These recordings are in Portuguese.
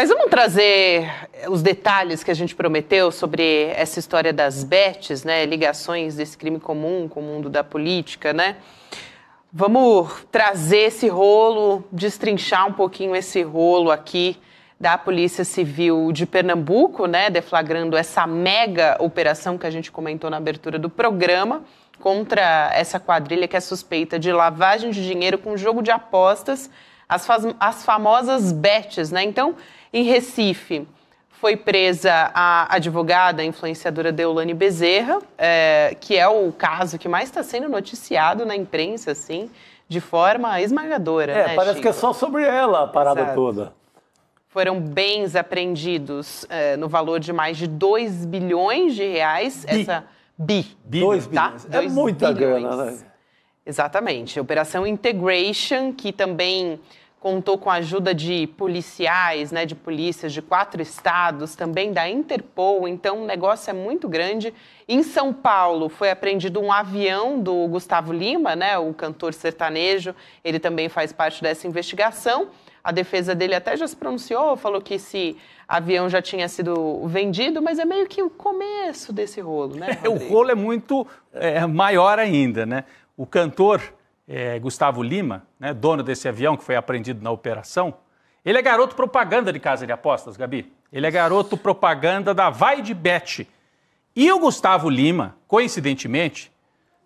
Mas vamos trazer eh, os detalhes que a gente prometeu sobre essa história das bets, né? Ligações desse crime comum com o mundo da política, né? Vamos trazer esse rolo, destrinchar um pouquinho esse rolo aqui da Polícia Civil de Pernambuco, né? Deflagrando essa mega operação que a gente comentou na abertura do programa contra essa quadrilha que é suspeita de lavagem de dinheiro com jogo de apostas, as, as famosas bets, né? Então em Recife, foi presa a advogada, a influenciadora Deolane Bezerra, é, que é o caso que mais está sendo noticiado na imprensa, assim, de forma esmagadora. É, né, parece Chico? que é só sobre ela a parada Exato. toda. Foram bens apreendidos é, no valor de mais de 2 bilhões de reais. Bi. Essa bi. bi tá? dois tá? bilhões. É dois muita bilhões. grana, né? Exatamente. Operação Integration, que também contou com a ajuda de policiais, né, de polícias de quatro estados, também da Interpol, então o negócio é muito grande. Em São Paulo foi apreendido um avião do Gustavo Lima, né, o cantor sertanejo, ele também faz parte dessa investigação. A defesa dele até já se pronunciou, falou que esse avião já tinha sido vendido, mas é meio que o começo desse rolo, né? Rodrigo? o rolo é muito é, maior ainda, né? O cantor é, Gustavo Lima, né, dono desse avião que foi apreendido na operação, ele é garoto propaganda de casa de apostas, Gabi. Ele é garoto propaganda da Vai de Bet. E o Gustavo Lima, coincidentemente,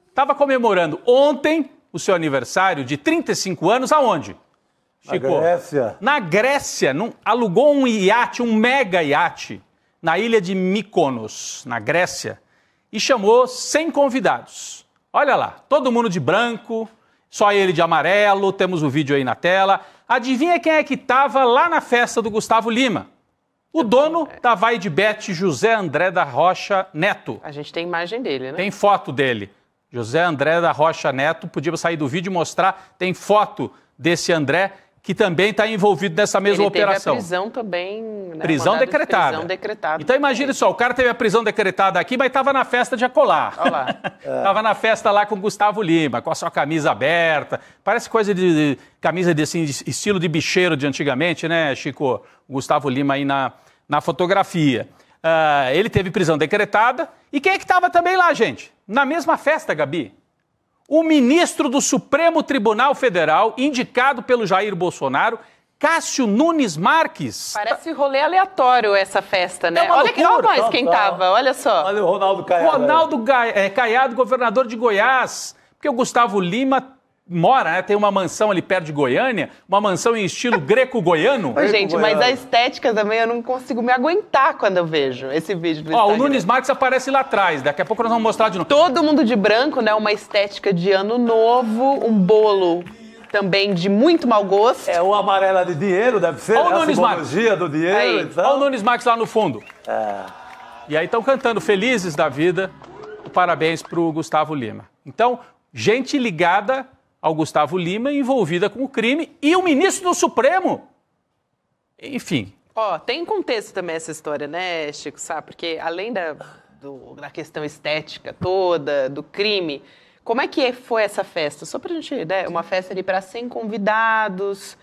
estava comemorando ontem o seu aniversário de 35 anos aonde? Chico, na Grécia. Na Grécia, num, alugou um iate, um mega iate, na ilha de Mykonos, na Grécia, e chamou 100 convidados. Olha lá, todo mundo de branco, só ele de amarelo, temos o vídeo aí na tela. Adivinha quem é que estava lá na festa do Gustavo Lima? O dono da Vai de Bet, José André da Rocha Neto. A gente tem imagem dele, né? Tem foto dele. José André da Rocha Neto, podia sair do vídeo e mostrar, tem foto desse André que também está envolvido nessa mesma ele operação. Teve a prisão também. Né, prisão decretada. prisão decretada. Então imagine só, o cara teve a prisão decretada aqui, mas estava na festa de Acolar. Estava é. na festa lá com o Gustavo Lima, com a sua camisa aberta. Parece coisa de, de camisa de, assim, de estilo de bicheiro de antigamente, né, Chico? O Gustavo Lima aí na, na fotografia. Uh, ele teve prisão decretada. E quem é que estava também lá, gente? Na mesma festa, Gabi? o ministro do Supremo Tribunal Federal, indicado pelo Jair Bolsonaro, Cássio Nunes Marques. Parece rolê aleatório essa festa, né? É olha que não mais quem tava, olha só. Olha o Ronaldo Caiado. Ronaldo é, Caiado, governador de Goiás. Porque o Gustavo Lima mora, né? tem uma mansão ali perto de Goiânia, uma mansão em estilo greco-goiano. gente, mas a estética também eu não consigo me aguentar quando eu vejo esse vídeo do Ó, Instagram. o Nunes Marques aparece lá atrás, daqui a pouco nós vamos mostrar de novo. Todo mundo de branco, né? Uma estética de ano novo, um bolo também de muito mau gosto. É uma amarela de dinheiro, deve ser, Olha né? o Nunes Marques. do dinheiro aí. Olha o Nunes Marques lá no fundo. É. E aí estão cantando Felizes da Vida, parabéns pro Gustavo Lima. Então, gente ligada ao Gustavo Lima envolvida com o crime e o ministro do Supremo. Enfim. Ó, oh, tem contexto também essa história, né, Chico Sabe? Porque além da, do, da questão estética toda, do crime, como é que foi essa festa? Só pra gente, né? Uma festa ali para 100 convidados,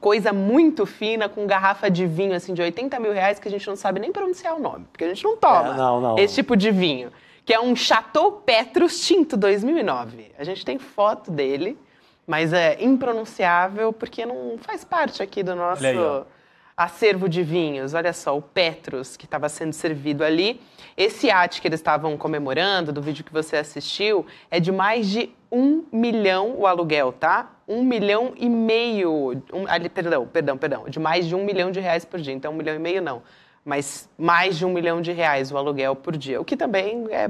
coisa muito fina, com garrafa de vinho, assim, de 80 mil reais, que a gente não sabe nem pronunciar o nome, porque a gente não toma é, não, não. esse tipo de vinho que é um Chateau Petrus tinto 2009. A gente tem foto dele, mas é impronunciável porque não faz parte aqui do nosso acervo de vinhos. Olha só, o Petrus que estava sendo servido ali. Esse arte que eles estavam comemorando, do vídeo que você assistiu, é de mais de um milhão o aluguel, tá? Um milhão e meio. Um, ali, perdão, perdão, perdão. De mais de um milhão de reais por dia. Então, um milhão e meio não mas mais de um milhão de reais o aluguel por dia, o que também é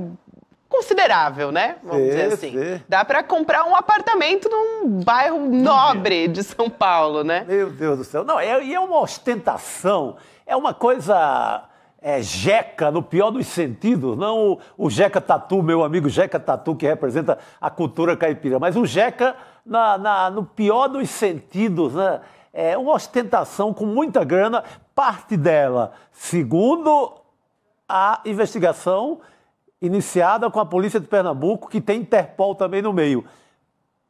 considerável, né? Vamos sim, dizer assim. Sim. Dá para comprar um apartamento num bairro nobre de São Paulo, né? Meu Deus do céu. Não, é, e é uma ostentação, é uma coisa é, jeca, no pior dos sentidos, não o, o jeca tatu, meu amigo jeca tatu, que representa a cultura caipira, mas o jeca na, na no pior dos sentidos, né? é, uma ostentação com muita grana, parte dela, segundo a investigação iniciada com a Polícia de Pernambuco, que tem Interpol também no meio.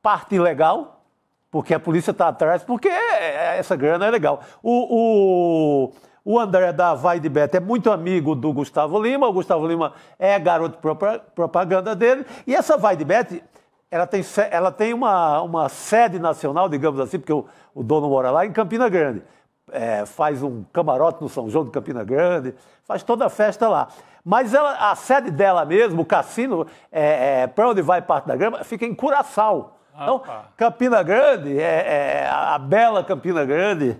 Parte ilegal, porque a polícia está atrás, porque é, é, essa grana é legal. O, o, o André da Vai de Beto é muito amigo do Gustavo Lima, o Gustavo Lima é garoto propaganda dele, e essa Vai de Beto ela tem, ela tem uma, uma sede nacional, digamos assim, porque o, o dono mora lá em Campina Grande. É, faz um camarote no São João de Campina Grande, faz toda a festa lá. Mas ela, a sede dela mesmo, o cassino, é, é, para onde vai parte da grama, fica em Curaçal. Ah, então, pá. Campina Grande, é, é a bela Campina Grande,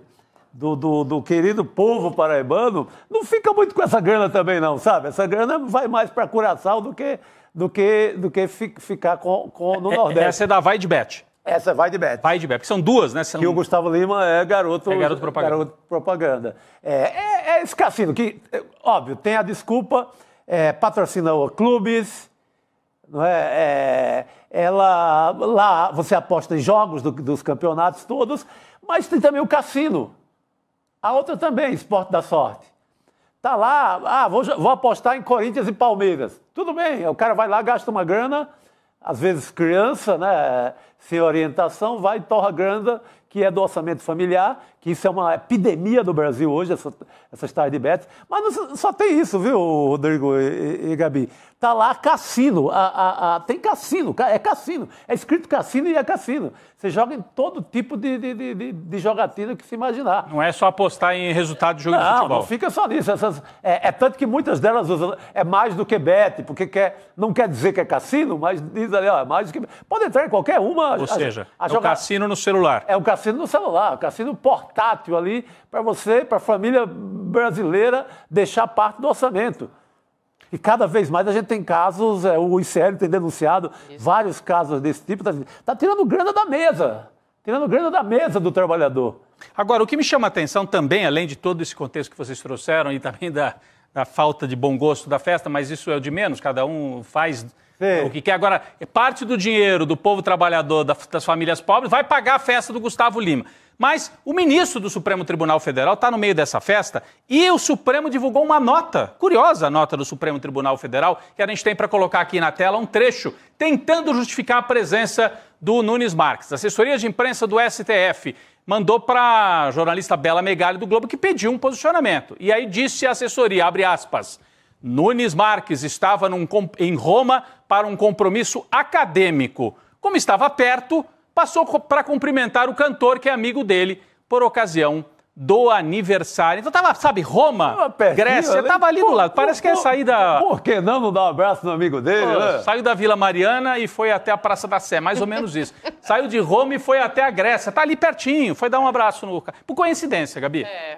do, do, do, querido povo paraibano, não fica muito com essa grana também, não, sabe? Essa grana vai mais para Curaçao do que do que, do que ficar com, com no é, é Nordeste. Essa é da Vai de Bet. Essa é vai de bet. Vai de bet, porque são duas, né? São... Que o Gustavo Lima é garoto, é garoto propaganda. Garoto propaganda. É, é, é esse cassino que, é óbvio, tem a desculpa, é, patrocina clubes, não é? ela, lá você aposta em jogos do, dos campeonatos todos, mas tem também o cassino. A outra também, esporte da sorte. Tá lá, ah, vou, vou apostar em Corinthians e Palmeiras. Tudo bem, o cara vai lá, gasta uma grana, às vezes criança, né? sem orientação, vai e torra grana, que é do orçamento familiar, que isso é uma epidemia do Brasil hoje, essa, essas tarde bets. Mas não, só tem isso, viu, Rodrigo e, e Gabi? Tá lá cassino, a, a, a, tem cassino, é cassino, é escrito cassino e é cassino. Você joga em todo tipo de, de, de, de jogatina que se imaginar. Não é só apostar em resultado de jogo não, de futebol. Não, fica só nisso. Essas, é, é, tanto que muitas delas usam, é mais do que bet, porque quer, não quer dizer que é cassino, mas diz ali, ó, é mais do que... Pode entrar em qualquer uma ou seja, a, a, é jogar... o cassino no celular. É o cassino no celular, o cassino portátil ali para você, para a família brasileira deixar parte do orçamento. E cada vez mais a gente tem casos, é, o ICL tem denunciado Isso. vários casos desse tipo. Está tá tirando grana da mesa, tirando grana da mesa do trabalhador. Agora, o que me chama a atenção também, além de todo esse contexto que vocês trouxeram e também da, da falta de bom gosto da festa, mas isso é o de menos, cada um faz Sim. O que quer. Agora, parte do dinheiro do povo trabalhador, das famílias pobres, vai pagar a festa do Gustavo Lima. Mas o ministro do Supremo Tribunal Federal está no meio dessa festa e o Supremo divulgou uma nota, curiosa a nota do Supremo Tribunal Federal, que a gente tem para colocar aqui na tela um trecho, tentando justificar a presença do Nunes Marques. A assessoria de imprensa do STF mandou para a jornalista Bela Megali do Globo que pediu um posicionamento. E aí disse a assessoria, abre aspas, Nunes Marques estava num, em Roma para um compromisso acadêmico. Como estava perto, passou para cumprimentar o cantor, que é amigo dele, por ocasião do aniversário. Então estava, sabe, Roma, pertinho, Grécia, estava né? ali por, do lado. Parece por, que é sair da. Por que não não dar um abraço no amigo dele, Pô, né? Saiu da Vila Mariana e foi até a Praça da Sé, mais ou menos isso. saiu de Roma e foi até a Grécia. Tá ali pertinho, foi dar um abraço no. Por coincidência, Gabi. É.